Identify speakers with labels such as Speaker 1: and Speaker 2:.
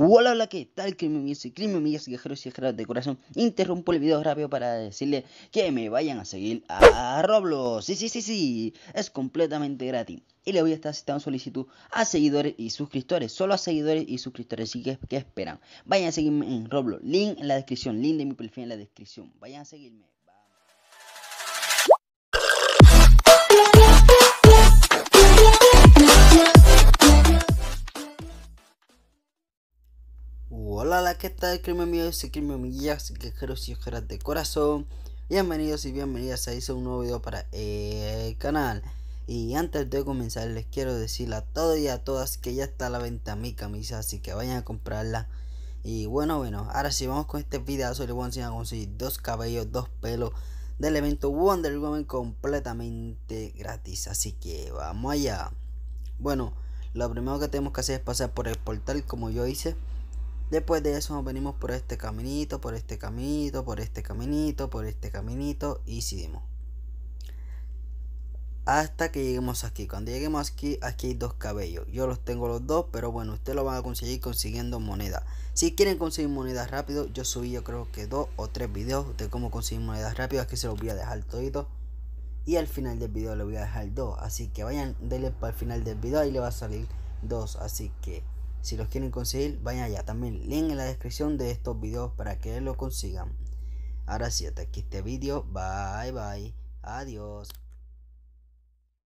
Speaker 1: Hola, hola, ¿qué tal? Crimen y y Crimen y viajeros de corazón. Interrumpo el video rápido para decirle que me vayan a seguir a Roblox. Sí, sí, sí, sí, es completamente gratis. Y le voy a estar citando solicitud a seguidores y suscriptores, solo a seguidores y suscriptores. Así que, esperan? Vayan a seguirme en Roblox, link en la descripción, link de mi perfil en la descripción. Vayan a seguirme.
Speaker 2: Hola, que ¿qué tal? Crimen amigos, y Crimen que quejeros y ojeras de corazón. Bienvenidos y bienvenidas a este un nuevo video para el canal. Y antes de comenzar, les quiero decir a todos y a todas que ya está a la venta mi camisa, así que vayan a comprarla. Y bueno, bueno, ahora si sí, vamos con este video les voy a conseguir dos cabellos, dos pelos del evento Wonder Woman completamente gratis. Así que vamos allá. Bueno, lo primero que tenemos que hacer es pasar por el portal como yo hice. Después de eso nos venimos por este caminito, por este caminito, por este caminito, por este caminito y seguimos. Hasta que lleguemos aquí. Cuando lleguemos aquí, aquí hay dos cabellos. Yo los tengo los dos, pero bueno, ustedes lo van a conseguir consiguiendo moneda. Si quieren conseguir monedas rápido, yo subí yo creo que dos o tres videos de cómo conseguir monedas rápidas. Aquí se los voy a dejar toditos Y al final del video le voy a dejar dos. Así que vayan, denle para el final del video y le va a salir dos. Así que si los quieren conseguir, vayan allá. También link en la descripción de estos videos para que lo consigan. Ahora sí, hasta aquí este video. Bye bye. Adiós.